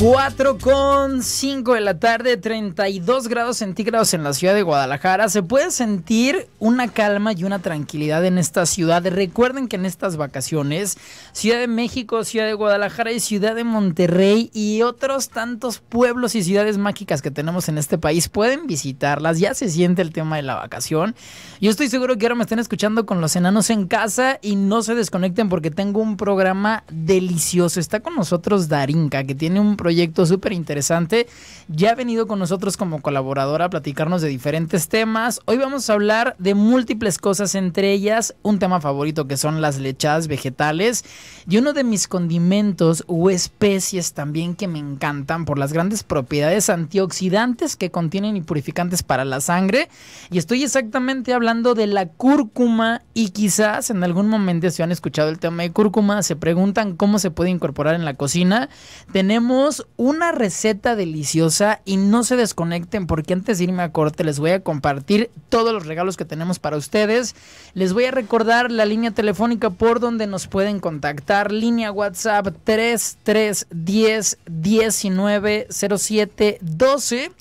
4 con 5 de la tarde, 32 grados centígrados en la ciudad de Guadalajara. Se puede sentir una calma y una tranquilidad en esta ciudad. Recuerden que en estas vacaciones, Ciudad de México, Ciudad de Guadalajara y Ciudad de Monterrey y otros tantos pueblos y ciudades mágicas que tenemos en este país pueden visitarlas. Ya se siente el tema de la vacación. Yo estoy seguro que ahora me están escuchando con los enanos en casa y no se desconecten porque tengo un programa delicioso. Está con nosotros Darinka, que tiene un proyecto súper interesante. Ya ha venido con nosotros como colaboradora a platicarnos de diferentes temas. Hoy vamos a hablar de múltiples cosas, entre ellas un tema favorito que son las lechadas vegetales y uno de mis condimentos o especies también que me encantan por las grandes propiedades antioxidantes que contienen y purificantes para la sangre. Y estoy exactamente hablando de la cúrcuma y quizás en algún momento si han escuchado el tema de cúrcuma se preguntan cómo se puede incorporar en la cocina. Tenemos una receta deliciosa y no se desconecten porque antes de irme a corte les voy a compartir todos los regalos que tenemos para ustedes. Les voy a recordar la línea telefónica por donde nos pueden contactar. Línea WhatsApp 3310 1907 12.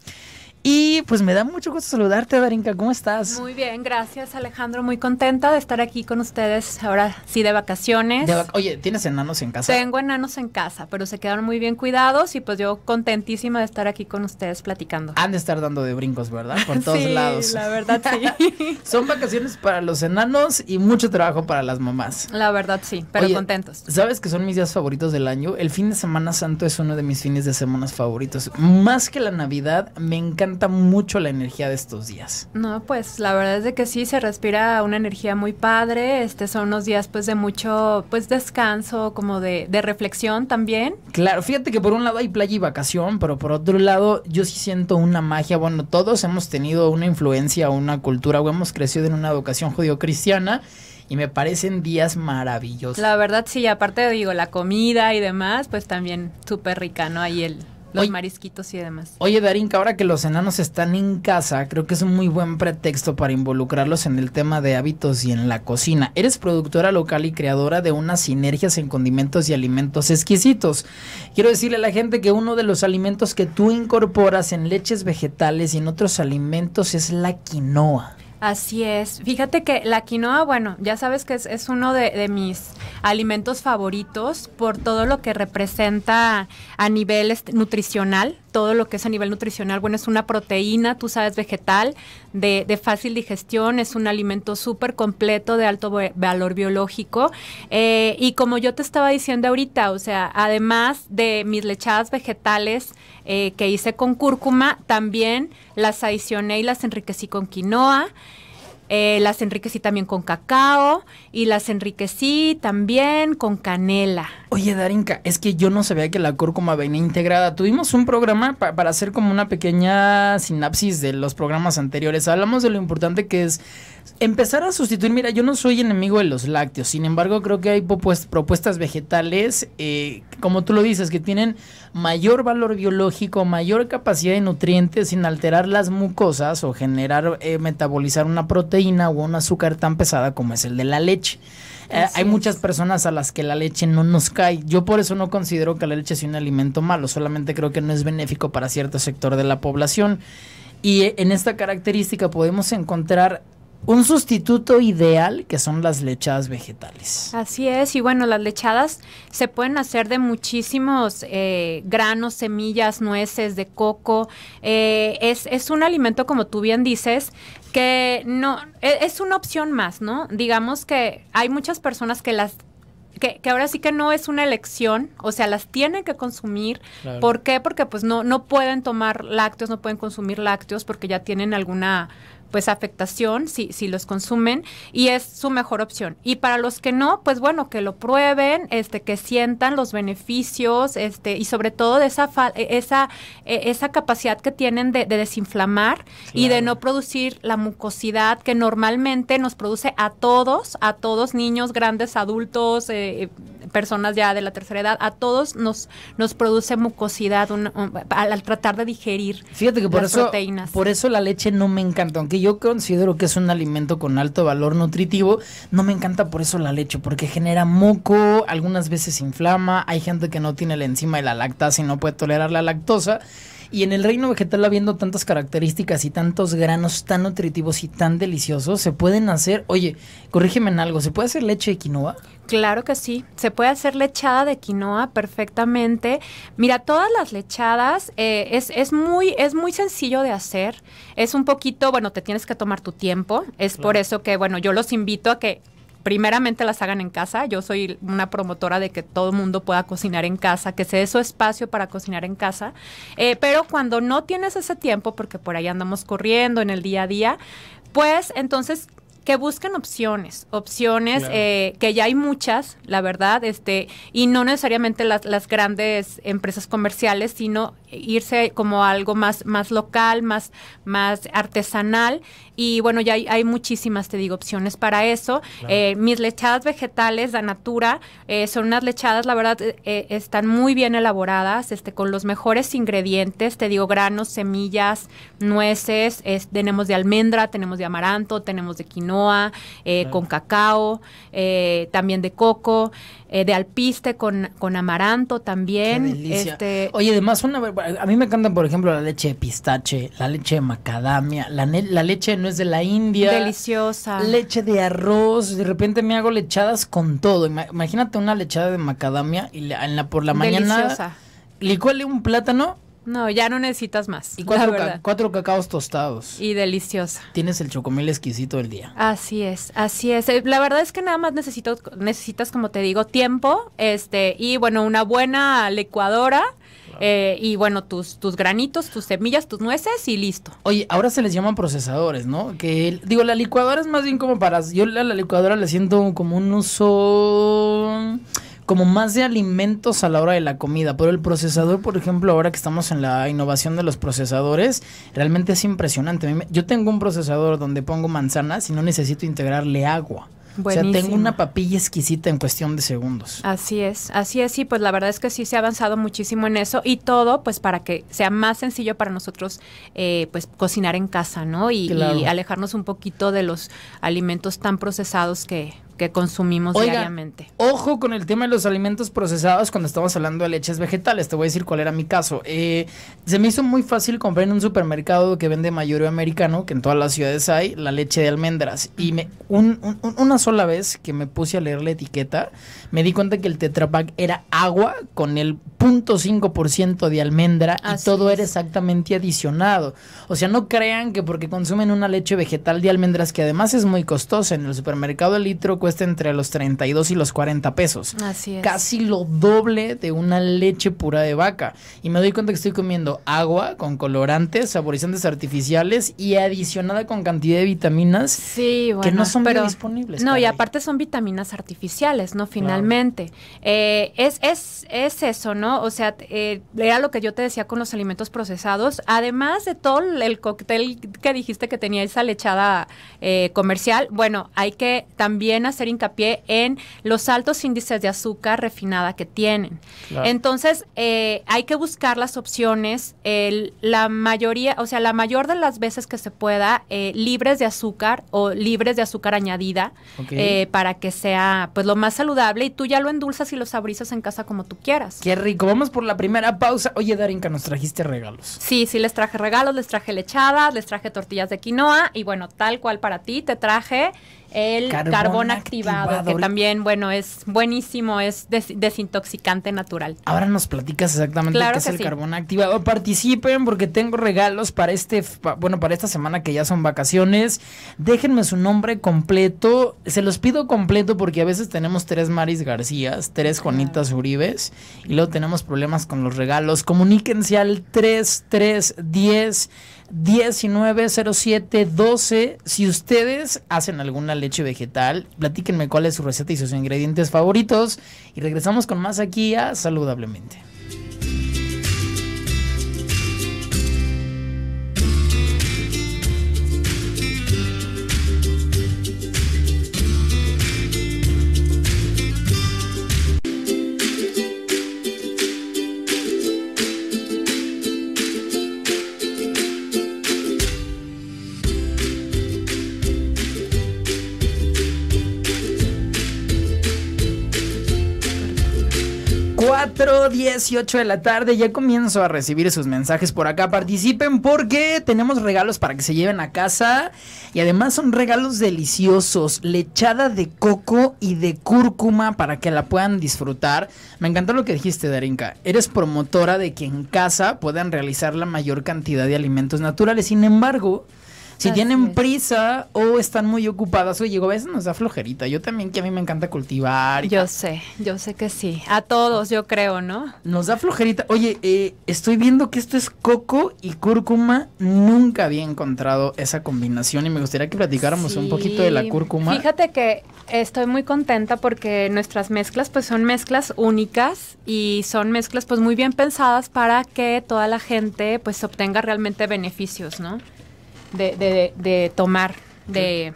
Y pues me da mucho gusto saludarte, Darinka. ¿Cómo estás? Muy bien, gracias, Alejandro. Muy contenta de estar aquí con ustedes ahora sí de vacaciones. Oye, ¿tienes enanos en casa? Tengo enanos en casa, pero se quedaron muy bien cuidados y pues yo contentísima de estar aquí con ustedes platicando. Han de estar dando de brincos, ¿verdad? Por todos sí, lados. La verdad, sí. Son vacaciones para los enanos y mucho trabajo para las mamás. La verdad, sí, pero contentos. ¿Sabes que son mis días favoritos del año? El fin de Semana Santo es uno de mis fines de semanas favoritos. Más que la Navidad, me encanta mucho la energía de estos días. No, pues la verdad es de que sí, se respira una energía muy padre. Este son unos días pues de mucho pues descanso, como de, reflexión también. Claro, fíjate que por un lado hay playa y vacación, pero por otro lado yo sí siento una magia. Bueno, todos hemos tenido una influencia, una cultura o hemos crecido en una educación judio-cristiana y me parecen días maravillosos. La verdad sí, aparte digo, la comida y demás, pues también súper rica, ¿no? Ahí el, los marisquitos y demás. Oye, Darinka, ahora que los enanos están en casa, creo que es un muy buen pretexto para involucrarlos en el tema de hábitos y en la cocina. Eres productora local y creadora de unas sinergias en condimentos y alimentos exquisitos. Quiero decirle a la gente que uno de los alimentos que tú incorporas en leches vegetales y en otros alimentos es la quinoa. Así es. Fíjate que la quinoa, bueno, ya sabes que es, uno de, de, mis alimentos favoritos por todo lo que representa a nivel este, nutricional, todo lo que es a nivel nutricional. Bueno, es una proteína, tú sabes, vegetal, de, fácil digestión, es un alimento súper completo, de alto valor biológico. Eh, y como yo te estaba diciendo ahorita, o sea, además de mis lechadas vegetales eh, que hice con cúrcuma, también las adicioné y las enriquecí con quinoa. Eh, las enriquecí también con cacao y las enriquecí también con canela. Oye, Darinka, es que yo no sabía que la cúrcuma venía integrada. Tuvimos un programa para hacer como una pequeña sinapsis de los programas anteriores. Hablamos de lo importante que es Empezar a sustituir, mira, yo no soy enemigo de los lácteos, sin embargo creo que hay propuestas vegetales, eh, como tú lo dices, que tienen mayor valor biológico, mayor capacidad de nutrientes sin alterar las mucosas o generar, eh, metabolizar una proteína o un azúcar tan pesada como es el de la leche. Eh, hay muchas personas a las que la leche no nos cae. Yo por eso no considero que la leche sea un alimento malo, solamente creo que no es benéfico para cierto sector de la población. Y en esta característica podemos encontrar un sustituto ideal que son las lechadas vegetales. Así es, y bueno, las lechadas se pueden hacer de muchísimos eh, granos, semillas, nueces, de coco. Eh, es, es un alimento, como tú bien dices, que no e, es una opción más, ¿no? Digamos que hay muchas personas que las que, ahora sí que no es una elección, o sea, las tienen que consumir. ¿Por qué? Porque pues no, no pueden tomar lácteos, no pueden consumir lácteos porque ya tienen alguna pues afectación si, si los consumen y es su mejor opción. Y para los que no, pues bueno, que lo prueben, este, que sientan los beneficios, este, y sobre todo de esa e-, esa, e-, esa capacidad que tienen de, desinflamar y de no producir la mucosidad que normalmente nos produce a todos, a todos, niños, grandes, adultos, eh, eh, personas ya de la tercera edad, a todos nos, nos produce mucosidad al, tratar de digerir Fíjate que por eso, proteínas. Por eso la leche no me encanta, aunque yo considero que es un alimento con alto valor nutritivo, no me encanta por eso la leche, porque genera moco, algunas veces inflama, hay gente que no tiene la enzima de la lactasa y no puede tolerar la lactosa. Y en el reino vegetal, habiendo tantas características y tantos granos tan nutritivos y tan deliciosos, se pueden hacer, oye, corrígeme en algo, ¿se puede hacer leche de quinoa? Claro que sí, se puede hacer lechada de quinoa perfectamente. Mira, todas las lechadas eh, es, muy, es muy sencillo de hacer. Es un poquito, bueno, te tienes que tomar tu tiempo. Es por eso que, bueno, yo los invito a que primeramente las hagan en casa. Yo soy una promotora de que todo el mundo pueda cocinar en casa, que se dé su espacio para cocinar en casa. Eh, pero cuando no tienes ese tiempo, porque por ahí andamos corriendo en el día a día, pues entonces que busquen opciones, opciones eh, que ya hay muchas, la verdad, este, y no necesariamente las, las grandes empresas comerciales, sino irse como algo más, más local, más, más artesanal, y bueno, ya hay, muchísimas, te digo, opciones para eso. Eh, mis lechadas vegetales, la Natura, eh, son unas lechadas, la verdad, eh, están muy bien elaboradas, este, con los mejores ingredientes, te digo, granos, semillas, nueces, tenemos de almendra, tenemos de amaranto, tenemos de quinoa, con cacao, también de coco. Eh, de alpiste con, con amaranto también. este... Oye, además, a mí me encantan, por ejemplo, la leche de pistache, la leche de macadamia, la, leche no es de la India. Deliciosa. Leche de arroz, de repente me hago lechadas con todo. Imagínate una lechada de macadamia y en la, por la mañana... Deliciosa. Licuale un plátano no, ya no necesitas más. Y cuatro, cacaos tostados. Y deliciosa. Tienes el chocomil exquisito del día. Así es, así es. Eh, la verdad es que nada más necesito, necesitas, como te digo, tiempo, este, y bueno, una buena licuadora. Eh, y bueno, tus, tus granitos, tus semillas, tus nueces y listo. Oye, ahora se les llaman procesadores, ¿no? Que digo, la licuadora es más bien como para. Yo a la, la licuadora le siento como un uso como más de alimentos a la hora de la comida. Pero el procesador, por ejemplo, ahora que estamos en la innovación de los procesadores, realmente es impresionante. Yo tengo un procesador donde pongo manzanas y no necesito integrarle agua. O sea, tengo una papilla exquisita en cuestión de segundos. Así es, así es, y pues la verdad es que sí se ha avanzado muchísimo en eso y todo pues para que sea más sencillo para nosotros eh, pues cocinar en casa, ¿no? y, alejarnos un poquito de los alimentos tan procesados que, que consumimos diariamente. Ojo con el tema de los alimentos procesados cuando estamos hablando de leches vegetales. Te voy a decir cuál era mi caso. Eh, se me hizo muy fácil comprar en un supermercado que vende o americano, que en todas las ciudades hay, la leche de almendras. Y me, una sola vez que me puse a leer la etiqueta, me di cuenta que el tetrapack era agua con el 0.5% de almendra y todo era exactamente adicionado. O sea, no crean que porque consumen una leche vegetal de almendras, que además es muy costosa en el supermercado de litro, cuesta entre los 32 y los 40 pesos. Así es. Casi lo doble de una leche pura de vaca. Y me doy cuenta que estoy comiendo agua con colorantes, saborizantes artificiales y adicionada con cantidad de vitaminas sí, que no son disponibles. No, y aparte son vitaminas artificiales, ¿no? Finalmente. Eh, es, es, es eso, ¿no? O sea, eh, era lo que yo te decía con los alimentos procesados. Además de todo el cóctel que dijiste que tenía esa lechada eh, comercial, bueno, hay que también hacer hacer hincapié en los altos índices de azúcar refinada que tienen. Entonces, eh, hay que buscar las opciones, la mayoría, o sea, la mayor de las veces que se pueda, eh, libres de azúcar o libres de azúcar añadida, eh, para que sea pues lo más saludable y tú ya lo endulzas y lo saborizas en casa como tú quieras. Qué rico, vamos por la primera pausa. Oye, Darinka, nos trajiste regalos. Sí, sí, les traje regalos, les traje lechadas, les traje tortillas de quinoa y bueno, tal cual para ti, te traje el carbón, activado, que también, bueno, es buenísimo, es desintoxicante natural. Ahora nos platicas exactamente qué es el carbón activado. Participen porque tengo regalos para este, bueno, para esta semana que ya son vacaciones. Déjenme su nombre completo, se los pido completo porque a veces tenemos tres Maris García, tres Juanitas Uribes y luego tenemos problemas con los regalos. Comuníquense al 3310 12 Si ustedes hacen alguna leche vegetal, platíquenme cuál es su receta y sus ingredientes favoritos. Y regresamos con más aquí a Saludablemente. 18 de la tarde. Ya comienzo a recibir sus mensajes por acá. Participen porque tenemos regalos para que se lleven a casa. Y además son regalos deliciosos. Lechada de coco y de cúrcuma para que la puedan disfrutar. Me encantó lo que dijiste, Darinka. Eres promotora de que en casa puedan realizar la mayor cantidad de alimentos naturales. Sin embargo... Si tienen prisa o están muy ocupadas, oye, a veces nos da flojerita. Yo también, que a mí me encanta cultivar. yo sé, yo sé que sí. A todos, yo creo, ¿no? Nos da flojerita. Oye, eh, estoy viendo que esto es coco y cúrcuma. Nunca había encontrado esa combinación y me gustaría que platicáramos un poquito de la cúrcuma. Fíjate que estoy muy contenta porque nuestras mezclas pues son mezclas únicas y son mezclas pues muy bien pensadas para que toda la gente pues obtenga realmente beneficios, ¿no? de, de, de tomar, de...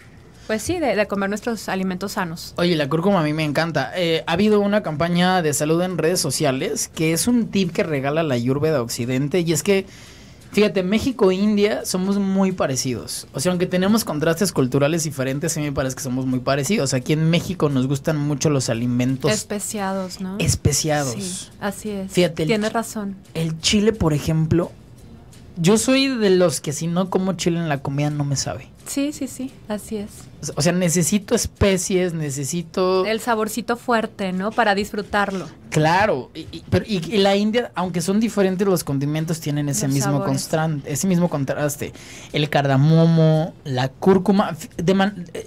Pues sí, de, comer nuestros alimentos sanos. Oye, la cúrcuma a mí me encanta. Eh, ha habido una campaña de salud en redes sociales que es un tip que regala la Ayurveda de Occidente y es que, fíjate, México e India somos muy parecidos. O sea, aunque tenemos contrastes culturales diferentes, a mí me parece que somos muy parecidos. Aquí en México nos gustan mucho los alimentos... Especiados, ¿no? Especiados. Sí, así es. Fíjate. Tienes razón. El chile, por ejemplo, yo soy de los que si no como chile en la comida no me sabe. Sí, sí, sí, así es. O sea, necesito especies, necesito... El saborcito fuerte, ¿no? Para disfrutarlo. Claro, y, pero, y, la India, aunque son diferentes los condimentos, tienen ese mismo mismo, ese mismo contraste. El cardamomo, la cúrcuma.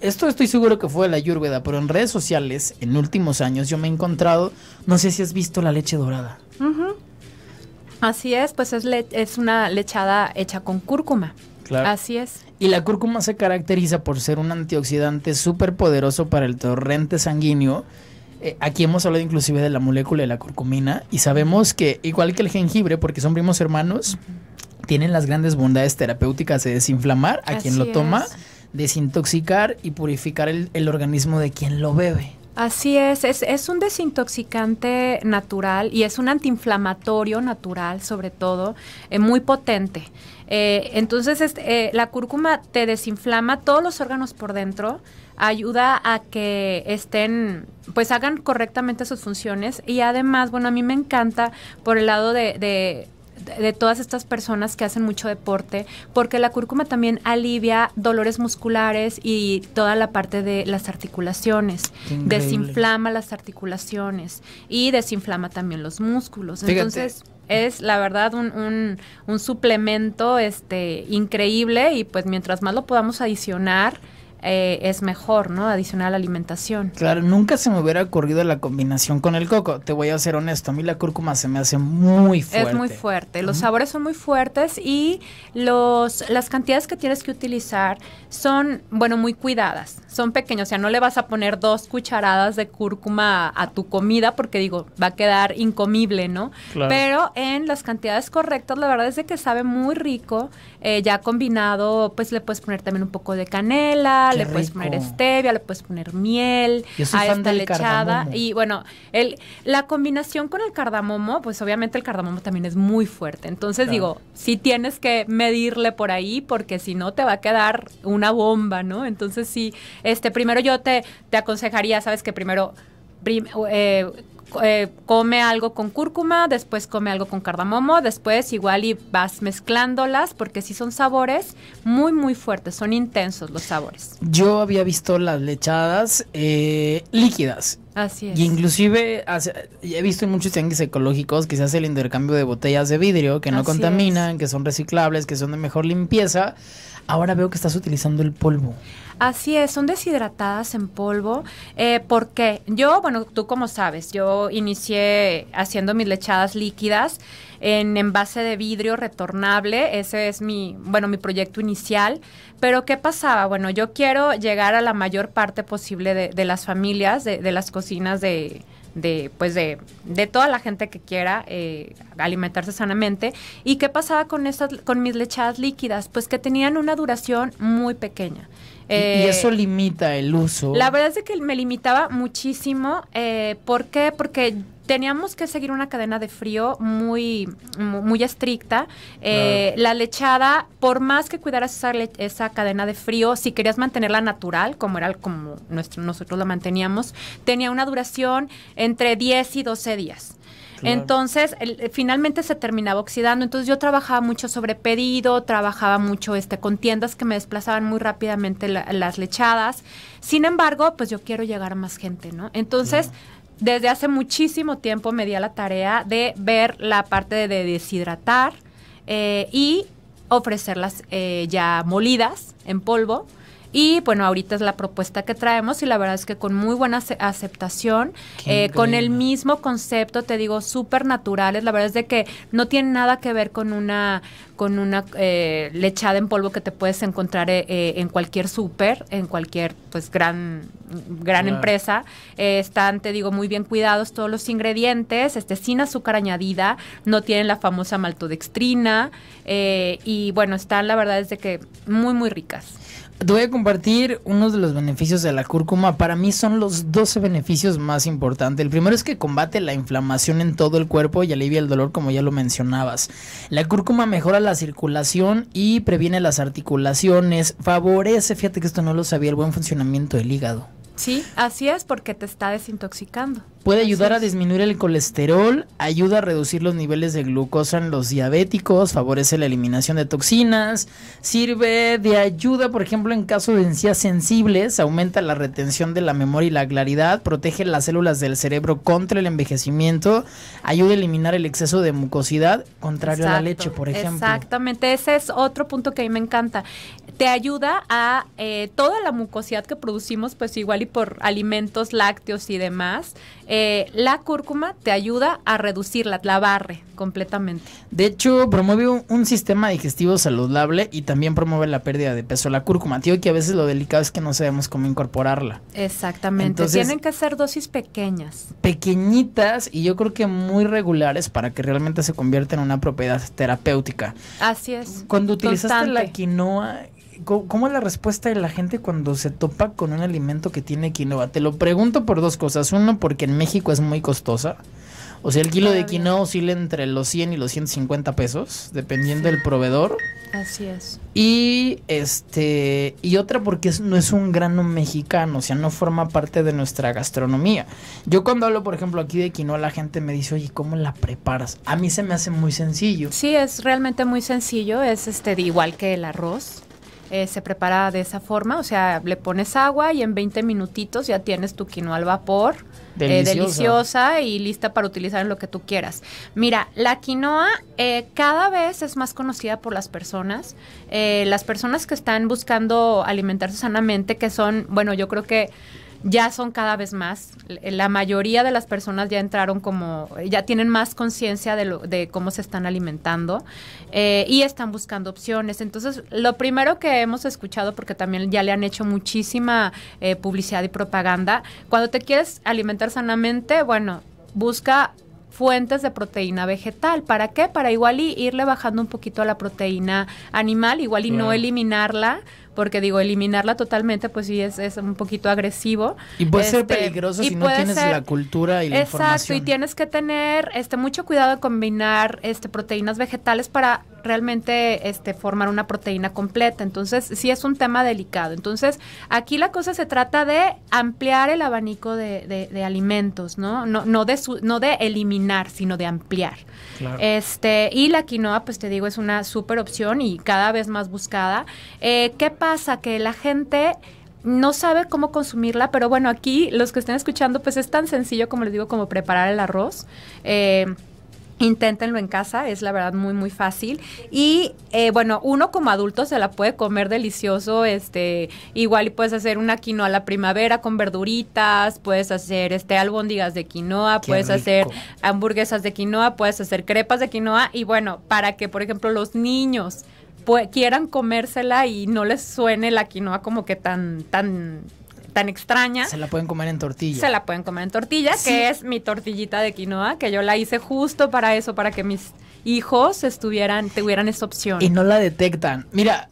esto estoy seguro que fue de la yurveda, pero en redes sociales, en últimos años, yo me he encontrado, no sé si has visto la leche dorada. Ajá. Así es, pues es, es una lechada hecha con cúrcuma. Claro. Así es. Y la cúrcuma se caracteriza por ser un antioxidante súper poderoso para el torrente sanguíneo. Eh, aquí hemos hablado inclusive de la molécula de la curcumina y sabemos que, igual que el jengibre, porque son primos hermanos, tienen las grandes bondades terapéuticas de desinflamar a quien lo toma, desintoxicar y purificar el organismo de quien lo bebe. Así es, es, es, un desintoxicante natural y es un antiinflamatorio natural sobre todo, es eh, muy potente. Eh, entonces, eh, la cúrcuma te desinflama todos los órganos por dentro, ayuda a que estén, pues hagan correctamente sus funciones y además, bueno, a mí me encanta por el lado de de todas estas personas que hacen mucho deporte, porque la cúrcuma también alivia dolores musculares y toda la parte de las articulaciones, desinflama las articulaciones y desinflama también los músculos. Entonces es la verdad un, un, un suplemento este increíble y pues mientras más lo podamos adicionar, eh, es mejor, ¿no? Adicional a la alimentación. Claro, nunca se me hubiera ocurrido la combinación con el coco. Te voy a ser honesto, a mí la cúrcuma se me hace muy fuerte. Es muy fuerte, los sabores son muy fuertes y los, las cantidades que tienes que utilizar son, bueno, muy cuidadas, son pequeños, o sea, no le vas a poner dos cucharadas de cúrcuma a, tu comida porque digo, va a quedar incomible, ¿no? Pero en las cantidades correctas, la verdad es de que sabe muy rico, eh, ya combinado, pues le puedes poner también un poco de canela, le puedes poner stevia, le puedes poner miel a esta lechada. Y bueno, el, la combinación con el cardamomo, pues obviamente el cardamomo también es muy fuerte. Entonces digo, sí tienes que medirle por ahí porque si no te va a quedar una bomba, ¿no? Entonces sí, este, primero yo te, te aconsejaría, sabes que primero... eh, eh, come algo con cúrcuma, después come algo con cardamomo, después igual y vas mezclándolas porque sí son sabores muy muy fuertes, son intensos los sabores. Yo había visto las lechadas eh, líquidas y inclusive he visto en muchos tianguis ecológicos que se hace el intercambio de botellas de vidrio que no contaminan, que son reciclables, que son de mejor limpieza. Ahora veo que estás utilizando el polvo. Así es, son deshidratadas en polvo. Eh, ¿Por qué? Yo, bueno, tú como sabes, yo inicié haciendo mis lechadas líquidas en envase de vidrio retornable. Ese es mi, bueno, mi proyecto inicial. Pero ¿qué pasaba? Bueno, yo quiero llegar a la mayor parte posible de, las familias, de, las cocinas de, de pues de, de, toda la gente que quiera eh, alimentarse sanamente y qué pasaba con con mis lechadas líquidas pues que tenían una duración muy pequeña y eh, eso limita el uso la verdad es que me limitaba muchísimo eh, ¿por qué? porque teníamos que seguir una cadena de frío muy, muy estricta. Eh, la lechada, por más que cuidaras esa, esa, cadena de frío, si querías mantenerla natural, como era como nuestro, nosotros la manteníamos, tenía una duración entre 10 y 12 días. Entonces, eh, finalmente se terminaba oxidando. Entonces, yo trabajaba mucho sobre pedido, trabajaba mucho este, con tiendas que me desplazaban muy rápidamente las lechadas. Sin embargo, pues yo quiero llegar a más gente, ¿no? Entonces, desde hace muchísimo tiempo me di a la tarea de ver la parte de deshidratar eh, y ofrecerlas eh, ya molidas en polvo y bueno, ahorita es la propuesta que traemos y la verdad es que con muy buena aceptación, eh, con el mismo concepto, te digo, súper naturales. La verdad es de que no tiene nada que ver con una con una eh, lechada en polvo que te puedes encontrar eh, en cualquier súper, en cualquier pues gran gran empresa. están, te digo, muy bien cuidados todos los ingredientes, este sin azúcar añadida, no tienen la famosa maltodextrina y bueno, están la verdad es de que muy muy ricas. Te voy a compartir unos de los beneficios de la cúrcuma. Para mí son los 12 beneficios más importantes. El primero es que combate la inflamación en todo el cuerpo y alivia el dolor, como ya lo mencionabas. La cúrcuma mejora la circulación y previene las articulaciones. Favorece, fíjate que esto no lo sabía, el buen funcionamiento del hígado. Sí, así es porque te está desintoxicando. Puede ayudar a disminuir el colesterol, ayuda a reducir los niveles de glucosa en los diabéticos, favorece la eliminación de toxinas, sirve de ayuda, por ejemplo, en caso de encías sensibles, aumenta la retención de la memoria y la claridad, protege las células del cerebro contra el envejecimiento, ayuda a eliminar el exceso de mucosidad, contrario a la leche, por ejemplo. Exactamente, ese es otro punto que a mí me encanta. Te ayuda a eh, toda la mucosidad que producimos, pues igual y por alimentos lácteos y demás eh, la cúrcuma te ayuda a reducirla, la barre completamente. De hecho, promueve un, sistema digestivo saludable y también promueve la pérdida de peso. La cúrcuma, tío, que a veces lo delicado es que no sabemos cómo incorporarla. Exactamente. Tienen que ser dosis pequeñas. Pequeñitas y yo creo que muy regulares para que realmente se convierta en una propiedad terapéutica. Así es. Cuando utilizaste la quinoa, ¿Cómo es la respuesta de la gente cuando se topa con un alimento que tiene quinoa? Te lo pregunto por dos cosas. Uno, porque en México es muy costosa. O sea, el kilo de quinoa oscila entre los 100 y los 150 pesos, dependiendo del proveedor. Así es. Y este y otra porque no es un grano mexicano, o sea, no forma parte de nuestra gastronomía. Yo cuando hablo, por ejemplo, aquí de quinoa, la gente me dice, "Oye, ¿cómo la preparas?" A mí se me hace muy sencillo. Sí, es realmente muy sencillo, es este igual que el arroz. Eh, se prepara de esa forma, o sea, le pones agua y en 20 minutitos ya tienes tu quinoa al vapor, eh, deliciosa, y lista para utilizar en lo que tú quieras. Mira, la quinoa eh, cada vez es más conocida por las personas, las personas que están buscando alimentarse sanamente, que son, bueno, yo creo que ya son cada vez más. La mayoría de las personas ya entraron como, ya tienen más conciencia de, lo, de cómo se están alimentando eh, y están buscando opciones. Entonces, lo primero que hemos escuchado, porque también ya le han hecho muchísima eh, publicidad y propaganda, cuando te quieres alimentar sanamente, bueno, busca fuentes de proteína vegetal. ¿Para qué? Para igual y irle bajando un poquito a la proteína animal, igual y no eliminarla porque digo, eliminarla totalmente, pues sí es, un poquito agresivo. Y puede ser este, peligroso si no tienes la cultura y la información. Exacto, y tienes que tener este mucho cuidado de combinar este proteínas vegetales para realmente este, formar una proteína completa. Entonces, sí es un tema delicado. Entonces, aquí la cosa se trata de ampliar el abanico de, alimentos, ¿no? No, no, de no de eliminar, sino de ampliar. Este, y la quinoa, pues te digo, es una súper opción y cada vez más buscada. Eh, ¿Qué pasa? Que la gente no sabe cómo consumirla, pero bueno, aquí los que estén escuchando, pues es tan sencillo como les digo, como preparar el arroz. Eh, inténtenlo en casa, es la verdad muy muy fácil. Y eh, bueno, uno como adulto se la puede comer delicioso, este, igual puedes hacer una quinoa la primavera con verduritas, puedes hacer este albóndigas de quinoa, puedes hacer hamburguesas de quinoa, puedes hacer crepas de quinoa y bueno, para que por ejemplo los niños quieran comérsela y no les suene la quinoa como que tan, tan tan extraña. Se la pueden comer en tortilla. Se la pueden comer en tortilla, que es mi tortillita de quinoa, que yo la hice justo para eso, para que mis hijos estuvieran, tuvieran esa opción. Y no la detectan. Mira,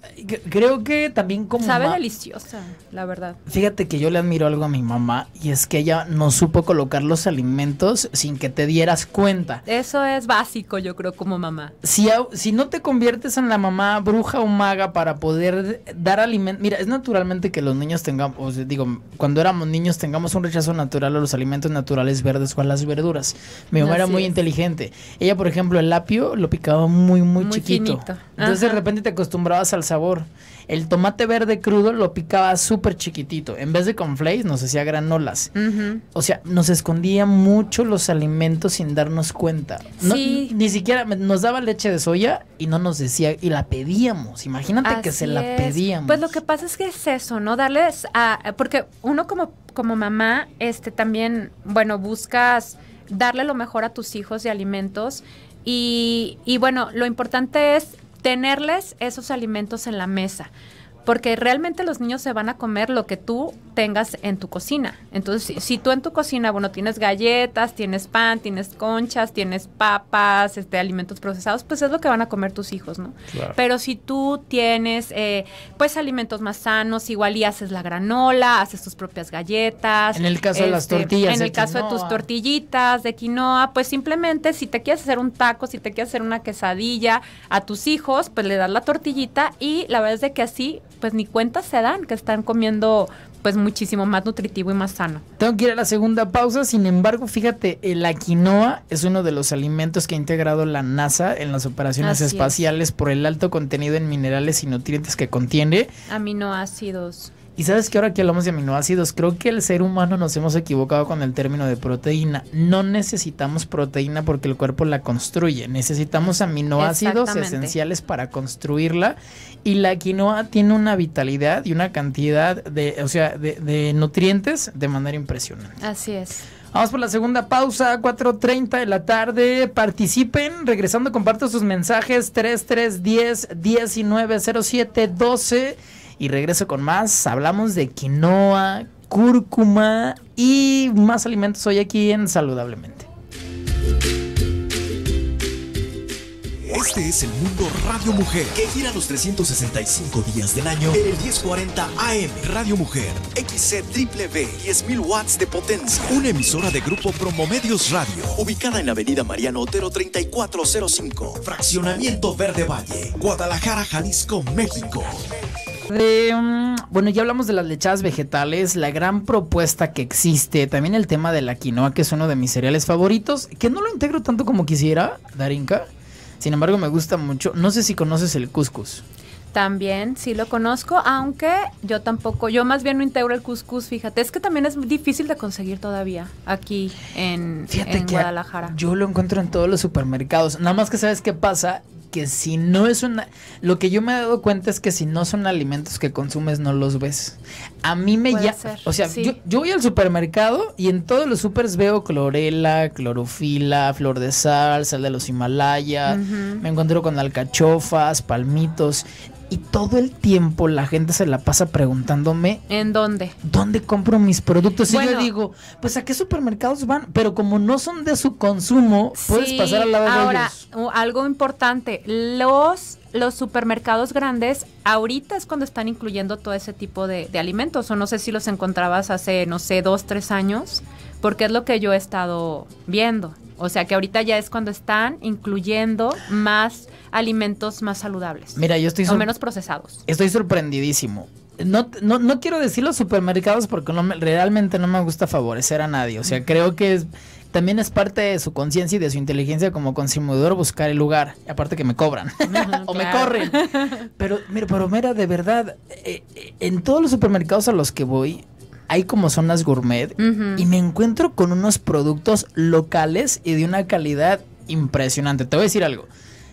creo que también como... Sabe deliciosa, la verdad. Fíjate que yo le admiro algo a mi mamá y es que ella no supo colocar los alimentos sin que te dieras cuenta. Eso es básico, yo creo, como mamá. Si, si no te conviertes en la mamá bruja o maga para poder dar alimento, Mira, es naturalmente que los niños tengan, o sea, digo, cuando éramos niños tengamos un rechazo natural a los alimentos naturales verdes o a las verduras. Mi mamá era muy inteligente. Ella, por ejemplo, el apio lo picaba muy, muy, muy chiquito. Entonces de repente te acostumbrabas al sabor el tomate verde crudo lo picaba súper chiquitito. En vez de con flakes nos hacía granolas. O sea, nos escondía mucho los alimentos sin darnos cuenta. Ni siquiera nos daba leche de soya y no nos decía, y la pedíamos. Imagínate que se la pedíamos. Pues lo que pasa es que es eso, ¿no? Darles a. Porque uno como, como mamá, este también, bueno, buscas darle lo mejor a tus hijos de alimentos. Y, y bueno, lo importante es tenerles esos alimentos en la mesa porque realmente los niños se van a comer lo que tú tengas en tu cocina. Entonces, si, tú en tu cocina, bueno, tienes galletas, tienes pan, tienes conchas, tienes papas, este, alimentos procesados, pues es lo que van a comer tus hijos, ¿no? Pero si tú tienes, eh, pues, alimentos más sanos, igual y haces la granola, haces tus propias galletas. En el caso de las este, tortillas. En el caso de tus tortillitas de quinoa, pues simplemente si te quieres hacer un taco, si te quieres hacer una quesadilla a tus hijos, pues le das la tortillita y la verdad es de que así pues ni cuenta se dan que están comiendo pues muchísimo más nutritivo y más sano. Tengo que ir a la segunda pausa, sin embargo, fíjate, la quinoa es uno de los alimentos que ha integrado la NASA en las operaciones espaciales por el alto contenido en minerales y nutrientes que contiene. Aminoácidos. Y sabes que ahora que hablamos de aminoácidos, creo que el ser humano nos hemos equivocado con el término de proteína. No necesitamos proteína porque el cuerpo la construye. Necesitamos aminoácidos esenciales para construirla. Y la quinoa tiene una vitalidad y una cantidad de, o sea, de, nutrientes de manera impresionante. Así es. Vamos por la segunda pausa, 4.30 de la tarde. Participen, regresando, comparto sus mensajes 3310 1907 12 y regreso con más. Hablamos de quinoa, cúrcuma y más alimentos hoy aquí en Saludablemente. Este es el mundo Radio Mujer, que gira los 365 días del año en el 1040 AM. Radio Mujer, XCW, 10.000 watts de potencia. Una emisora de Grupo Promomedios Radio, ubicada en avenida Mariano Otero 3405, Fraccionamiento Verde Valle, Guadalajara, Jalisco, México. Mm, bueno, ya hablamos de las lechadas vegetales, la gran propuesta que existe, también el tema de la quinoa, que es uno de mis cereales favoritos, que no lo integro tanto como quisiera, Darinka. Sin embargo, me gusta mucho. No sé si conoces el couscous. También, sí lo conozco, aunque yo tampoco, yo más bien no integro el couscous, fíjate, es que también es difícil de conseguir todavía aquí en, en Guadalajara. Yo lo encuentro en todos los supermercados, nada más que sabes qué pasa, que si no es una... Lo que yo me he dado cuenta es que si no son alimentos que consumes, no los ves. A mí me ya... o sea, yo, voy al supermercado y en todos los supers veo clorela, clorofila, flor de sal, sal de los Himalayas. me encuentro con alcachofas, palmitos y todo el tiempo la gente se la pasa preguntándome ¿En dónde? ¿Dónde compro mis productos? Y yo digo, pues a qué supermercados van, pero como no son de su consumo, puedes pasar al lado de ellos. algo importante, los los supermercados grandes ahorita es cuando están incluyendo todo ese tipo de, de alimentos, o no sé si los encontrabas hace, no sé, dos, tres años, porque es lo que yo he estado viendo. O sea que ahorita ya es cuando están incluyendo más alimentos más saludables. Mira, yo estoy... O menos procesados. Estoy sorprendidísimo. No, quiero decir los supermercados porque no realmente no me gusta favorecer a nadie. O sea, creo que también es parte de su conciencia y de su inteligencia como consumidor buscar el lugar. Aparte que me cobran o me corren. Pero mira, pero mira, de verdad, eh, eh, en todos los supermercados a los que voy, hay como zonas gourmet y me encuentro con unos productos locales y de una calidad impresionante. Te voy a decir algo.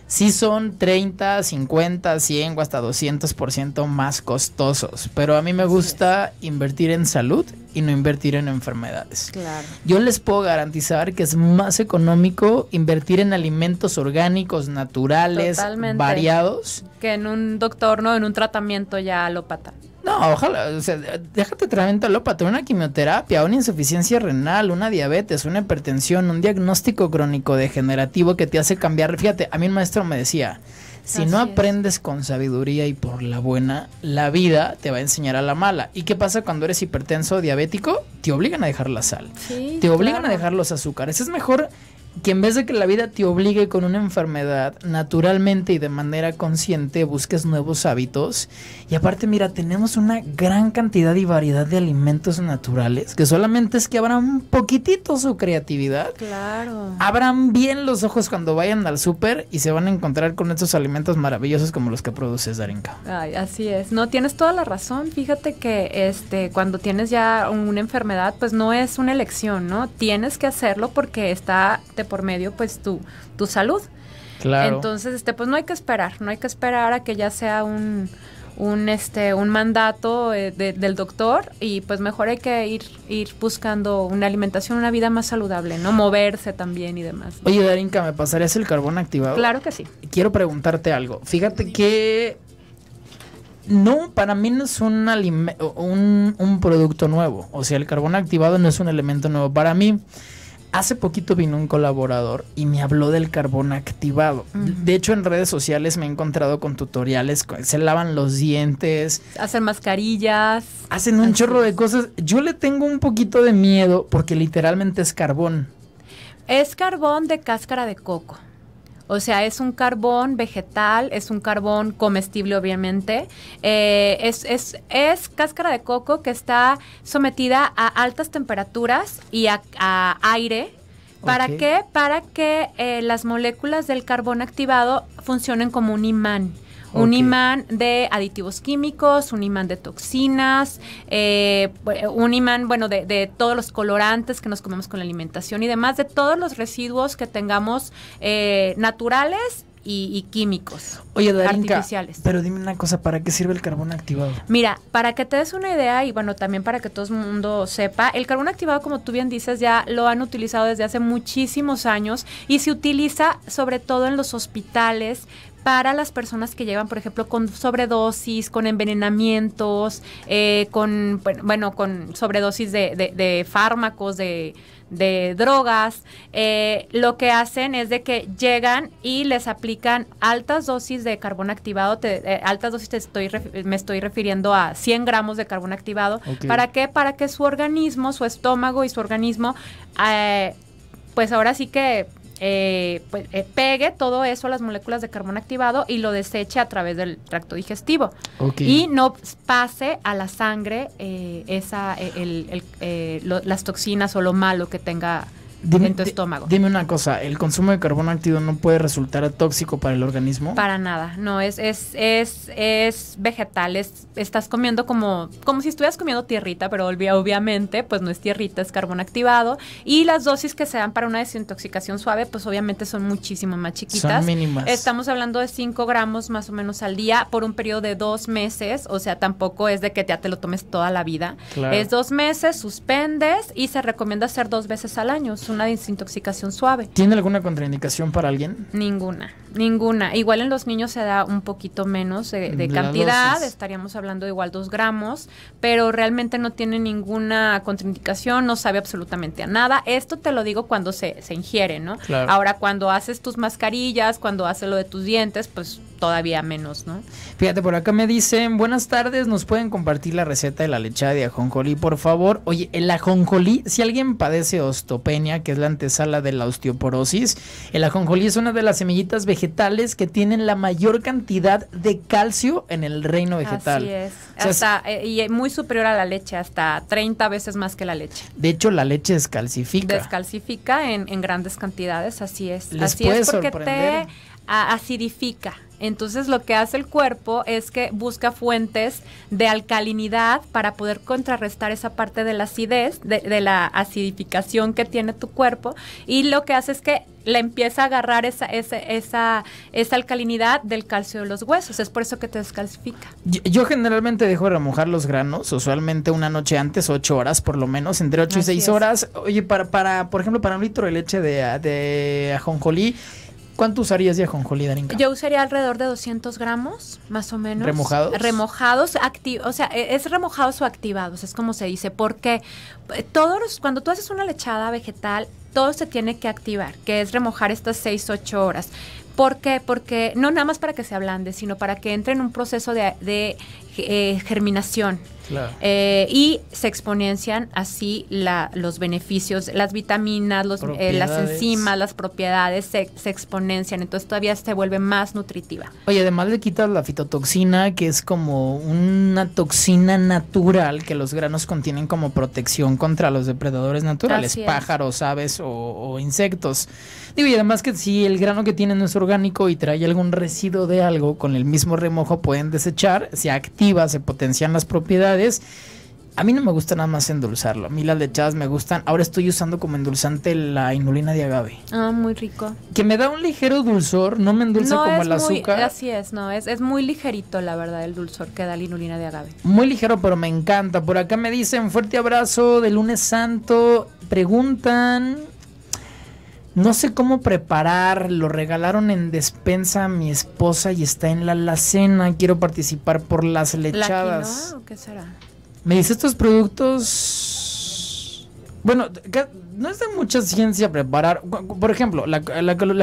Sí son 30, 50, 100 o hasta 200% más costosos, pero a mí me gusta invertir en salud y no invertir en enfermedades. Claro. Yo les puedo garantizar que es más económico invertir en alimentos orgánicos, naturales, variados. Que en un doctor, ¿no? En un tratamiento ya alópata. No, ojalá, o sea, déjate traventalópata, una quimioterapia, una insuficiencia renal, una diabetes, una hipertensión, un diagnóstico crónico degenerativo que te hace cambiar. Fíjate, a mí un maestro me decía, si no aprendes con sabiduría y por la buena, la vida te va a enseñar a la mala. ¿Y qué pasa cuando eres hipertenso o diabético? Te obligan a dejar la sal. te obligan a dejar los azúcares. Es mejor que en vez de que la vida te obligue con una enfermedad, naturalmente y de manera consciente busques nuevos hábitos. Y aparte, mira, tenemos una gran cantidad y variedad de alimentos naturales, que solamente es que abran un poquitito su creatividad. Claro. Abran bien los ojos cuando vayan al súper y se van a encontrar con estos alimentos maravillosos como los que produces, Darinka. Ay, así es. No, tienes toda la razón. Fíjate que este, cuando tienes ya una enfermedad, pues no es una elección, ¿no? Tienes que hacerlo porque está por medio pues tu, tu salud. Claro. Entonces, este, pues no hay que esperar, no hay que esperar a que ya sea un, un, este, un mandato eh, del doctor y pues mejor hay que ir, ir buscando una alimentación, una vida más saludable, ¿no? Moverse también y demás. Oye, Darinka, ¿me pasarías el carbón activado? Claro que sí. Quiero preguntarte algo. Fíjate que no, para mí no es un, un, un producto nuevo. O sea, el carbón activado no es un elemento nuevo para mí hace poquito vino un colaborador y me habló del carbón activado. De hecho, en redes sociales me he encontrado con tutoriales, se lavan los dientes. Hacen mascarillas. Hacen un chorro de cosas. Yo le tengo un poquito de miedo porque literalmente es carbón. Es carbón de cáscara de coco. O sea, es un carbón vegetal, es un carbón comestible obviamente, eh, es, es, es, cáscara de coco que está sometida a altas temperaturas y a, aire. ¿Para qué? Para que eh, las moléculas del carbón activado funcionen como un imán. Un imán de aditivos químicos, un imán de toxinas, eh, un imán, bueno, de, todos los colorantes que nos comemos con la alimentación y demás, de todos los residuos que tengamos eh, naturales y, químicos Oye, artificiales. Pero dime una cosa, ¿para qué sirve el carbón activado? Mira, para que te des una idea y bueno, también para que todo el mundo sepa, el carbón activado, como tú bien dices, ya lo han utilizado desde hace muchísimos años y se utiliza sobre todo en los hospitales para las personas que llevan, por ejemplo, con sobredosis, con envenenamientos, eh, con, bueno, con sobredosis de, fármacos, de, drogas, eh, lo que hacen es de que llegan y les aplican altas dosis de carbón activado, eh, altas dosis estoy me estoy refiriendo a 100 gramos de carbón activado, ¿para qué? Para que su organismo, su estómago y su organismo, pues ahora sí que eh, pues, eh, pegue todo eso a las moléculas de carbono activado y lo deseche a través del tracto digestivo. Y no pase a la sangre eh, esa, las toxinas o lo malo que tenga dime, en tu estómago. Dime una cosa, ¿el consumo de carbón activo no puede resultar tóxico para el organismo? Para nada, no, es, es, es, es vegetal, estás comiendo como, como si estuvieras comiendo tierrita, pero obviamente pues no es tierrita, es carbón activado y las dosis que se dan para una desintoxicación suave pues obviamente son muchísimo más chiquitas. Son mínimas. Estamos hablando de 5 gramos más o menos al día por un periodo de dos meses, o sea, tampoco es de que ya te lo tomes toda la vida. Es dos meses, suspendes y se recomienda hacer dos veces al año una desintoxicación suave. ¿Tiene alguna contraindicación para alguien? Ninguna, ninguna. Igual en los niños se da un poquito menos de, cantidad, estaríamos hablando de igual dos gramos, pero realmente no tiene ninguna contraindicación, no sabe absolutamente a nada. Esto te lo digo cuando se, se ingiere, ¿no? Claro. Ahora, cuando haces tus mascarillas, cuando haces lo de tus dientes, pues todavía menos, ¿no? Fíjate, por acá me dicen, buenas tardes, ¿nos pueden compartir la receta de la lechada de ajonjolí, por favor? Oye, el ajonjolí, si alguien padece ostopenia, que es la antesala de la osteoporosis. El ajonjolí es una de las semillitas vegetales que tienen la mayor cantidad de calcio en el reino vegetal. Así es. Eh, y muy superior a la leche, hasta 30 veces más que la leche. De hecho, la leche descalcifica. Descalcifica en, grandes cantidades, así es. Les así es porque sorprender. te acidifica. Entonces lo que hace el cuerpo es que busca fuentes de alcalinidad para poder contrarrestar esa parte de la acidez, de, la acidificación que tiene tu cuerpo y lo que hace es que le empieza a agarrar esa, esa, esa, esa alcalinidad del calcio de los huesos. Es por eso que te descalcifica. Yo, generalmente dejo remojar los granos, usualmente una noche antes, ocho horas por lo menos, entre ocho y seis horas. Oye, para, para, por ejemplo, para un litro de leche de, de ajonjolí, ¿Cuánto usarías de ajonjolí, Darinka? Yo usaría alrededor de 200 gramos, más o menos. ¿Remojados? Remojados, o sea, e-, es remojados o activados, es como se dice. porque... Eh, todos, cuando tú haces una lechada vegetal, todo se tiene que activar, que es remojar estas 6-8 horas. ¿Por qué? Porque no nada más para que se ablande, sino para que entre en un proceso de, eh, germinación. Eh, y se exponencian así los beneficios, las vitaminas, las enzimas, las propiedades se, se, exponencian, entonces todavía se vuelve más nutritiva. Oye, además le quitas la fitotoxina, que es como una toxina natural que los granos contienen como protección contra los depredadores naturales, pájaros, aves o, o, insectos. Digo, y además que si el grano que tienen es orgánico y trae algún residuo de algo, con el mismo remojo pueden desechar, se activa, se potencian las propiedades a mí no me gusta nada más endulzarlo. A mí las lechadas me gustan. Ahora estoy usando como endulzante la inulina de agave. Ah, muy rico. Que me da un ligero dulzor, no me endulza como el azúcar. así es, no, es, es muy ligerito la verdad el dulzor que da la inulina de agave. Muy ligero, pero me encanta. Por acá me dicen fuerte abrazo de lunes santo. Preguntan... No sé cómo preparar, lo regalaron en despensa a mi esposa y está en la alacena. Quiero participar por las lechadas. qué será? Me dice estos productos. Bueno, no es de mucha ciencia preparar. Por ejemplo, la,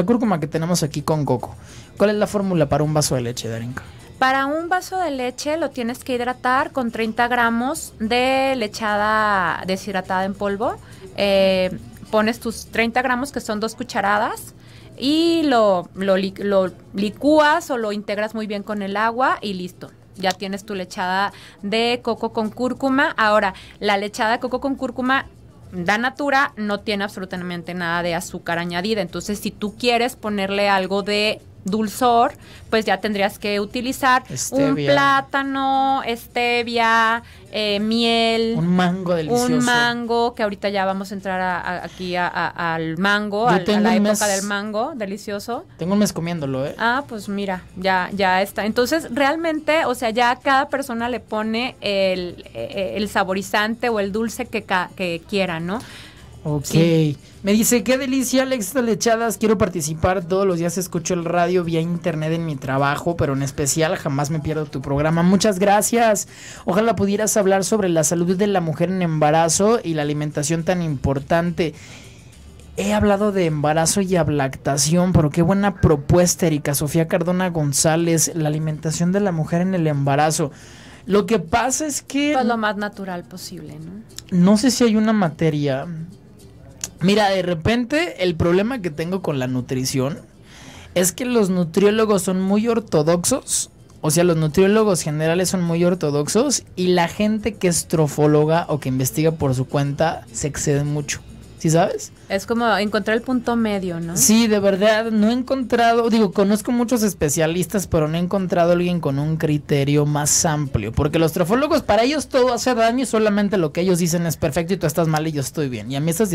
cúrcuma que tenemos aquí con coco. ¿Cuál es la fórmula para un vaso de leche, Darinka? Para un vaso de leche lo tienes que hidratar con 30 gramos de lechada deshidratada en polvo. Eh, pones tus 30 gramos, que son dos cucharadas, y lo, lo, lo licúas o lo integras muy bien con el agua y listo ya tienes tu lechada de coco con cúrcuma. Ahora, la lechada de coco con cúrcuma da natura no tiene absolutamente nada de azúcar añadida. Entonces, si tú quieres ponerle algo de dulzor, pues ya tendrías que utilizar un plátano, stevia, eh, miel. Un mango delicioso. Un mango, que ahorita ya vamos a entrar a, aquí al mango, a, la época del mango, delicioso. Tengo un mes comiéndolo, ¿eh? Ah, pues mira, ya, ya está. Entonces, realmente, o sea, ya cada persona le pone el, eh, eh, el saborizante o el dulce que, que quiera, ¿no? Ok. Me dice, qué delicia, Alex, estas lechadas. Quiero participar. Todos los días escucho el radio vía internet en mi trabajo, pero en especial jamás me pierdo tu programa. Muchas gracias. Ojalá pudieras hablar sobre la salud de la mujer en embarazo y la alimentación tan importante. He hablado de embarazo y ablactación, pero qué buena propuesta, Erika Sofía Cardona González, la alimentación de la mujer en el embarazo. Lo que pasa es que... Pues lo más natural posible, ¿no? No sé si hay una materia Mira, de repente el problema que tengo con la nutrición es que los nutriólogos son muy ortodoxos. O sea, los nutriólogos generales son muy ortodoxos y la gente que es trofóloga o que investiga por su cuenta se excede mucho sabes? Es como encontrar el punto medio, ¿no? Sí, de verdad, no he encontrado, digo, conozco muchos especialistas, pero no he encontrado a alguien con un criterio más amplio, porque los trofólogos, para ellos todo hace daño y solamente lo que ellos dicen es perfecto y tú estás mal y yo estoy bien. Y a mí eso es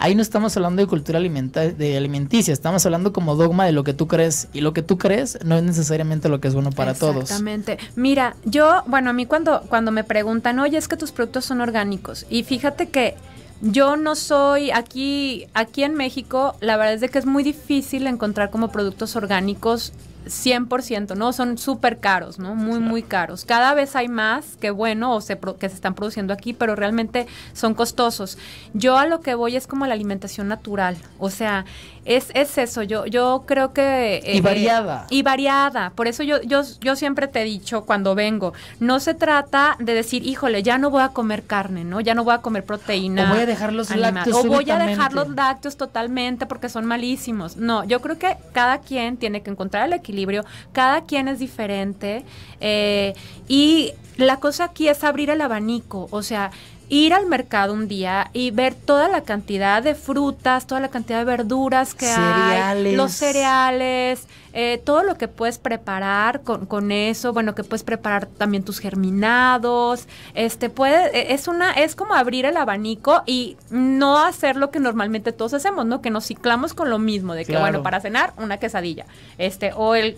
Ahí no estamos hablando de cultura de alimenticia, estamos hablando como dogma de lo que tú crees y lo que tú crees no es necesariamente lo que es bueno para todos. Exactamente. Mira, yo, bueno, a mí cuando, cuando me preguntan, oye, es que tus productos son orgánicos y fíjate que yo no soy aquí, aquí en México, la verdad es que es muy difícil encontrar como productos orgánicos 100%, ¿no? Son súper caros, ¿no? Muy, muy caros. Cada vez hay más que, bueno, o que se están produciendo aquí, pero realmente son costosos. Yo a lo que voy es como la alimentación natural, o sea, es, eso, yo, yo creo que... y eh, variada. y variada, por eso yo, yo, yo siempre te he dicho cuando vengo, no se trata de decir, híjole, ya no voy a comer carne, ¿no? Ya no voy a comer proteína. O voy a dejar los lácteos. O voy a dejar los lácteos totalmente porque son malísimos. No, yo creo que cada quien tiene que encontrar el equilibrio, cada quien es diferente eh, y la cosa aquí es abrir el abanico, o sea ir al mercado un día y ver toda la cantidad de frutas, toda la cantidad de verduras que hay, los cereales, eh, todo lo que puedes preparar con, con, eso, bueno, que puedes preparar también tus germinados, este puede, e, es una, es como abrir el abanico y no hacer lo que normalmente todos hacemos, ¿no? Que nos ciclamos con lo mismo, de que bueno, para cenar, una quesadilla, este, o el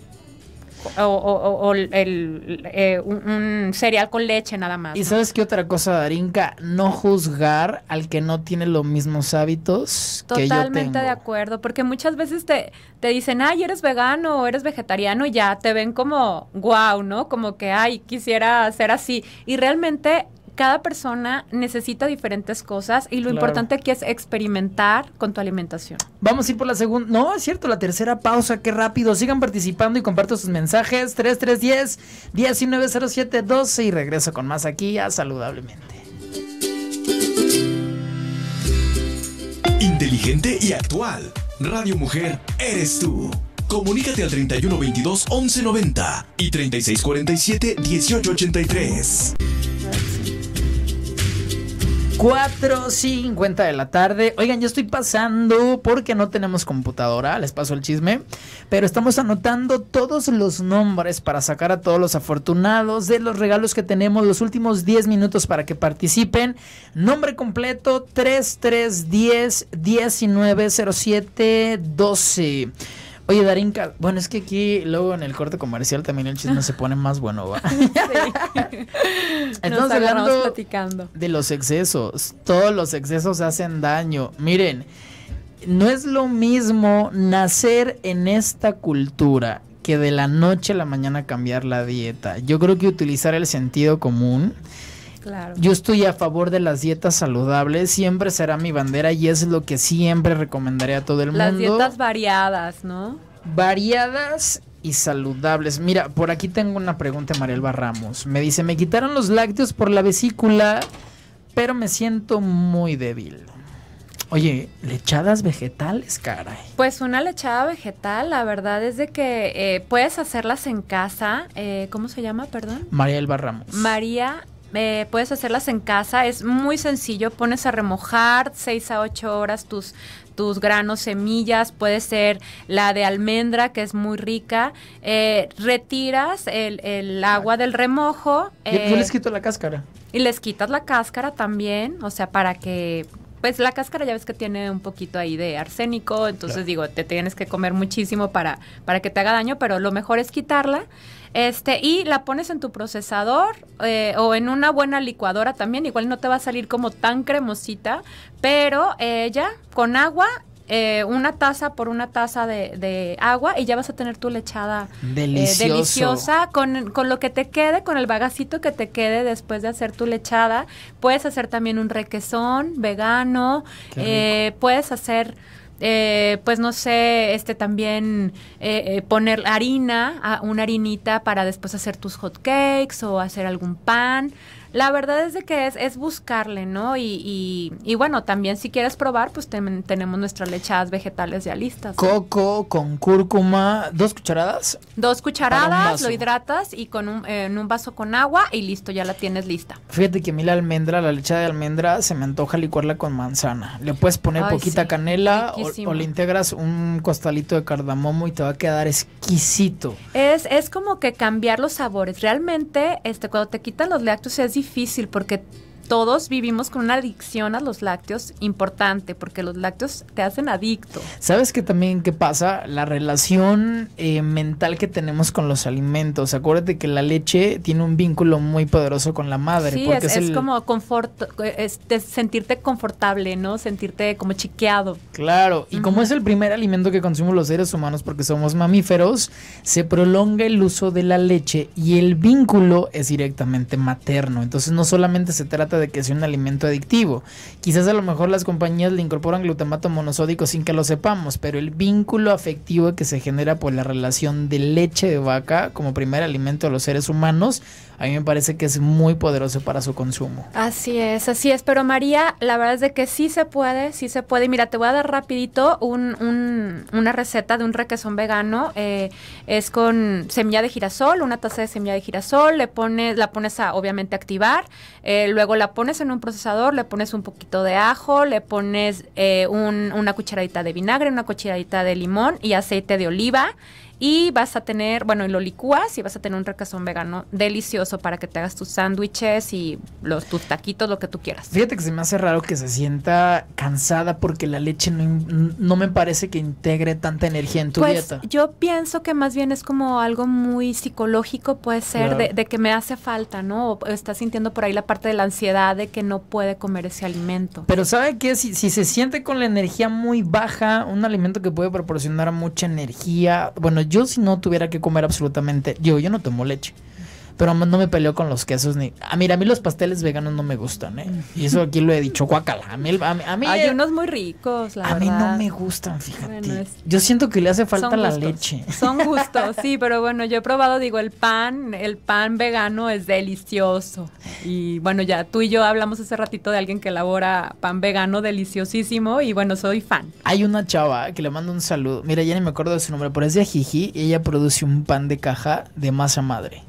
o, el, eh, un, cereal con leche nada más. ¿Y sabes qué otra cosa, Darinka? No juzgar al que no tiene los mismos hábitos Totalmente que yo tengo. de acuerdo, porque muchas veces te, te dicen, ay, eres vegano o eres vegetariano, y ya te ven como, guau ¿no? Como que, ay, quisiera ser así. Y realmente cada persona necesita diferentes cosas y lo importante aquí es experimentar con tu alimentación. Vamos a ir por la segunda, no, es cierto, la tercera pausa, qué rápido. Sigan participando y comparto sus mensajes 3310 1907 12 y regreso con más aquí a Saludablemente. Inteligente y actual. Radio Mujer, eres tú. Comunícate al 3122 1190 y 3647 1883. 4.50 de la tarde. Oigan, yo estoy pasando porque no tenemos computadora, les paso el chisme, pero estamos anotando todos los nombres para sacar a todos los afortunados de los regalos que tenemos los últimos 10 minutos para que participen. Nombre completo 3310 1907 12. Oye, Darinka, bueno, es que aquí luego en el corte comercial también el chisme se pone más bueno, Entonces Sí. hablando platicando. de los excesos. Todos los excesos hacen daño. Miren, no es lo mismo nacer en esta cultura que de la noche a la mañana cambiar la dieta. Yo creo que utilizar el sentido común yo estoy a favor de las dietas saludables, siempre será mi bandera y es lo que siempre recomendaré a todo el mundo. Las dietas variadas, ¿no? Variadas y saludables. Mira, por aquí tengo una pregunta de Marielba Ramos. Me dice, me quitaron los lácteos por la vesícula, pero me siento muy débil. Oye, lechadas vegetales, caray. Pues una lechada vegetal, la verdad es de que eh, puedes hacerlas en casa. Eh, ¿Cómo se llama, perdón? María Elba Ramos. María puedes hacerlas en casa, es muy sencillo, pones a remojar 6 a 8 horas tus, tus granos, semillas, puede ser la de almendra, que es muy rica. Eh, retiras el, agua del remojo. y les eh, quitas la cáscara. Y les quitas la cáscara también, o sea, para que pues la cáscara ya ves que tiene un poquito ahí de arsénico, entonces digo, te tienes que comer muchísimo para, para que te haga daño, pero lo mejor es quitarla. Este, y la pones en tu procesador eh, o en una buena licuadora también. Igual no te va a salir como tan cremosita, pero ella con agua eh, una taza por una taza de, agua y ya vas a tener tu lechada eh, deliciosa con, con, lo que te quede, con el bagacito que te quede después de hacer tu lechada. Puedes hacer también un requesón vegano, eh, puedes hacer... pues no sé, este también poner harina, a, ah, una harinita para después hacer tus hot cakes o hacer algún pan. La verdad es de que es, buscarle, ¿no? Y, bueno, también si quieres probar, pues tenemos nuestras lechadas vegetales ya listas. Coco con cúrcuma, dos cucharadas. Dos cucharadas, lo hidratas y con eh, en un vaso con agua y listo, ya la tienes lista. Fíjate que a mí la almendra, la leche de almendra, se me antoja licuarla con manzana. Le puedes poner poquita canela o, le integras un costalito de cardamomo y te va a quedar exquisito. Es, es como que cambiar los sabores. Realmente, este, cuando te quitan los lácteos es difícil porque todos vivimos con una adicción a los lácteos importante, porque los lácteos te hacen adicto. ¿Sabes qué también qué pasa? La relación eh, mental que tenemos con los alimentos. Acuérdate que la leche tiene un vínculo muy poderoso con la madre. Sí, es, como confort, es sentirte confortable, ¿no? Sentirte como chiqueado. Claro, y como es el primer alimento que consumimos los seres humanos porque somos mamíferos, se prolonga el uso de la leche y el vínculo es directamente materno. Entonces no solamente se trata de que sea un alimento adictivo. Quizás a lo mejor las compañías le incorporan glutamato monosódico sin que lo sepamos, pero el vínculo afectivo que se genera por la relación de leche de vaca como primer alimento de los seres humanos, a mí me parece que es muy poderoso para su consumo. Así es, así es, pero María, la verdad es de que sí se puede, sí se puede. mira, te voy a dar rapidito una receta de un requesón vegano. Eh, es con semilla de girasol, una taza de semilla de girasol, le pones, la pones a obviamente activar, eh, luego la la pones en un procesador, le pones un poquito de ajo, le pones eh, una cucharadita de vinagre, una cucharadita de limón y aceite de oliva y vas a tener, bueno, y lo licúas y vas a tener un recazón vegano delicioso para que te hagas tus sándwiches y los, tus taquitos, lo que tú quieras. Fíjate que se me hace raro que se sienta cansada porque la leche no, me parece que integre tanta energía en tu pues, dieta. Yo pienso que más bien es como algo muy psicológico, puede ser, de, que me hace falta, ¿no? O está sintiendo por ahí la parte de la ansiedad de que no puede comer ese alimento. Pero ¿sabe qué? Si, si se siente con la energía muy baja, un alimento que puede proporcionar mucha energía, bueno, yo si no tuviera que comer absolutamente, yo, yo no tomo leche pero no me peleó con los quesos ni. Ah, mira, a mí los pasteles veganos no me gustan, ¿eh? Y eso aquí lo he dicho, guacala. A mí, Hay unos muy ricos, la verdad. A mí no me gustan, fíjate. Yo siento que le hace falta la leche. Son gustos, sí, pero bueno, yo he probado, digo, el pan, el pan vegano es delicioso. Y bueno, ya tú y yo hablamos hace ratito de alguien que elabora pan vegano deliciosísimo y bueno, soy fan. Hay una chava que le mando un saludo. Mira, ya ni me acuerdo de su nombre, pero es de Jiji y ella produce un pan de caja de masa madre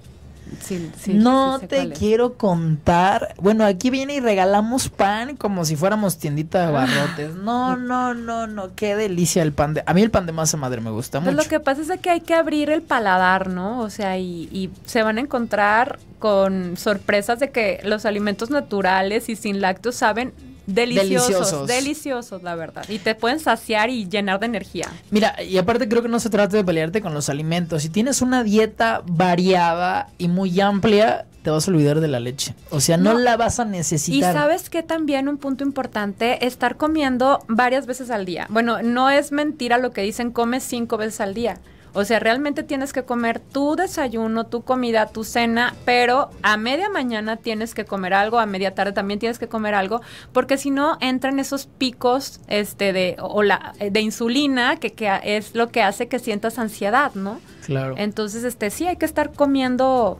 no te quiero contar. Bueno, aquí viene y regalamos pan como si fuéramos tiendita de barrotes. Ah. No, no, no, no. Qué delicia el pan de. A mí el pan de masa madre me gusta mucho. Pues lo que pasa es que hay que abrir el paladar, ¿no? O sea, y, y se van a encontrar con sorpresas de que los alimentos naturales y sin lácteos saben Deliciosos, deliciosos, la verdad. Y te pueden saciar y llenar de energía. Mira, y aparte creo que no se trata de pelearte con los alimentos. Si tienes una dieta variada y muy amplia, te vas a olvidar de la leche. O sea, no, la vas a necesitar. Y sabes que también un punto importante, estar comiendo varias veces al día. Bueno, no es mentira lo que dicen, come cinco veces al día. O sea, realmente tienes que comer tu desayuno, tu comida, tu cena, pero a media mañana tienes que comer algo, a media tarde también tienes que comer algo, porque si no entran esos picos este, de, o la, de insulina, que, es lo que hace que sientas ansiedad, ¿no? Claro. Entonces, este, sí hay que estar comiendo,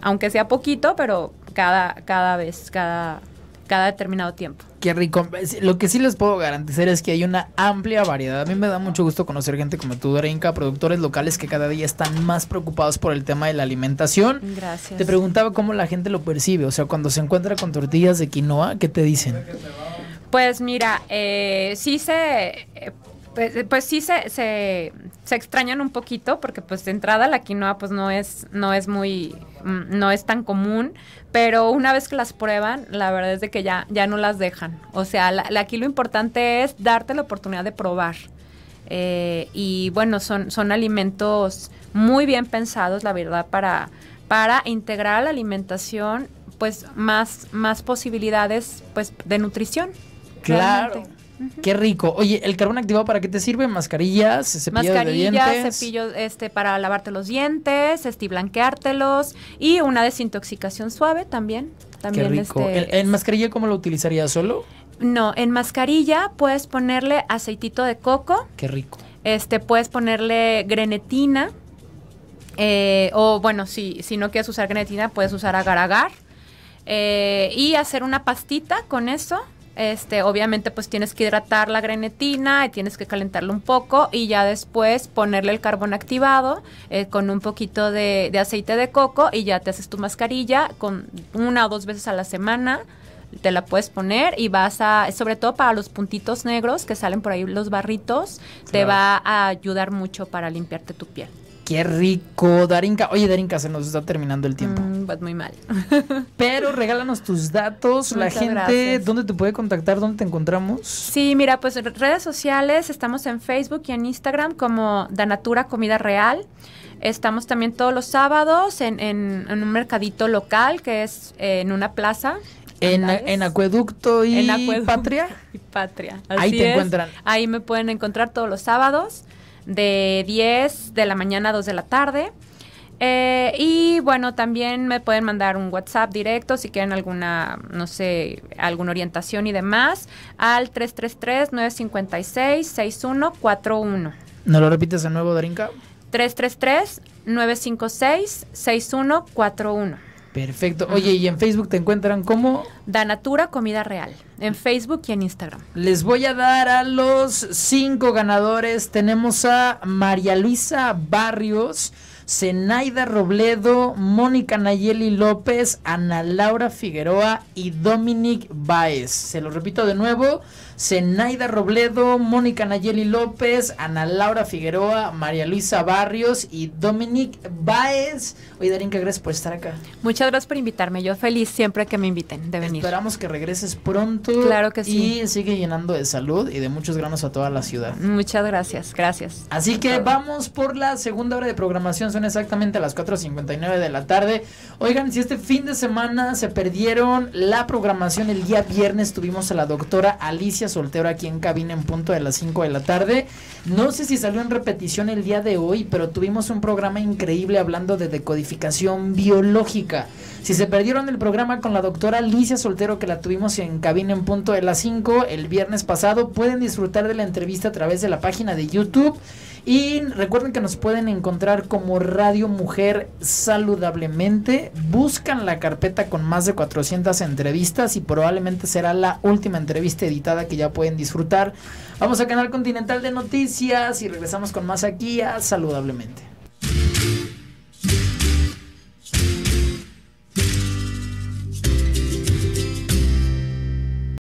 aunque sea poquito, pero cada, cada vez, cada, cada determinado tiempo. Qué rico. Lo que sí les puedo garantizar es que hay una amplia variedad. A mí me da mucho gusto conocer gente como tú, Dorinca, productores locales que cada día están más preocupados por el tema de la alimentación. Gracias. Te preguntaba cómo la gente lo percibe. O sea, cuando se encuentra con tortillas de quinoa, ¿qué te dicen? Pues mira, eh, sí se eh, pues, eh, pues, sí se, se, extrañan un poquito porque pues de entrada la quinoa pues no es, no es muy, mm, no es tan común, pero una vez que las prueban, la verdad es de que ya, ya no las dejan. O sea, la, aquí lo importante es darte la oportunidad de probar. Eh, y bueno, son, son alimentos muy bien pensados, la verdad, para, para integrar a la alimentación pues más, más posibilidades pues de nutrición. Claro. Qué rico. Oye, ¿el carbón activado para qué te sirve? Mascarillas, cepillos de dientes. cepillo este, para lavarte los dientes, este, blanqueártelos, y una desintoxicación suave también. también qué rico. Este, ¿En, mascarilla cómo lo utilizarías? ¿Solo? No, en mascarilla puedes ponerle aceitito de coco. Qué rico. Este, puedes ponerle grenetina. Eh, o bueno, si, si no quieres usar grenetina, puedes usar agar agar. Eh, y hacer una pastita con eso este, obviamente pues tienes que hidratar la grenetina tienes que calentarlo un poco y ya después ponerle el carbón activado eh, con un poquito de, aceite de coco y ya te haces tu mascarilla con una o dos veces a la semana. Te la puedes poner y vas a, sobre todo para los puntitos negros que salen por ahí los barritos, te va a ayudar mucho para limpiarte tu piel. Qué rico. Darinka, oye Darinka, se nos está terminando el tiempo. Va mm, muy mal. Pero regálanos tus datos, la gente, ¿dónde te puede contactar? ¿Dónde te encontramos? Sí, mira, pues redes sociales, estamos en Facebook y en Instagram como Danatura Comida Real. Estamos también todos los sábados en, un mercadito local que es eh, en una plaza. En, Acueducto y en Patria. Patria. ahí te encuentran. Ahí me pueden encontrar todos los sábados de 10 de la mañana a 2 de la tarde. Eh, y bueno, también me pueden mandar un WhatsApp directo si quieren alguna, no sé, alguna orientación y demás al 333-956-6141. ¿No lo repites de nuevo, Darinka? 333-956-6141. Perfecto. Oye, ¿y en Facebook te encuentran como? Danatura Comida Real. En Facebook y en Instagram. Les voy a dar a los cinco ganadores. Tenemos a María Luisa Barrios. Zenaida Robledo, Mónica Nayeli López, Ana Laura Figueroa y Dominic Baez. Se lo repito de nuevo, Zenaida Robledo, Mónica Nayeli López, Ana Laura Figueroa, María Luisa Barrios y Dominic Baez. Oye, Darín, ¿qué gracias por estar acá. Muchas gracias por invitarme. Yo feliz siempre que me inviten de venir. Esperamos que regreses pronto Claro que sí. Y sigue llenando de salud y de muchos granos a toda la ciudad. Muchas gracias, gracias. Así que vamos por la segunda hora de programación. Son exactamente las 4.59 de la tarde. Oigan, si este fin de semana se perdieron la programación, el día viernes tuvimos a la doctora Alicia Soltero aquí en cabina en punto de las 5 de la tarde. No sé si salió en repetición el día de hoy, pero tuvimos un programa increíble hablando de decodificación biológica. Si se perdieron el programa con la doctora Alicia Soltero que la tuvimos en cabina en punto de las 5 el viernes pasado. Pueden disfrutar de la entrevista a través de la página de YouTube. Y recuerden que nos pueden encontrar como Radio Mujer Saludablemente. Buscan la carpeta con más de 400 entrevistas y probablemente será la última entrevista editada que ya pueden disfrutar. Vamos a Canal Continental de Noticias y regresamos con más aquí a Saludablemente.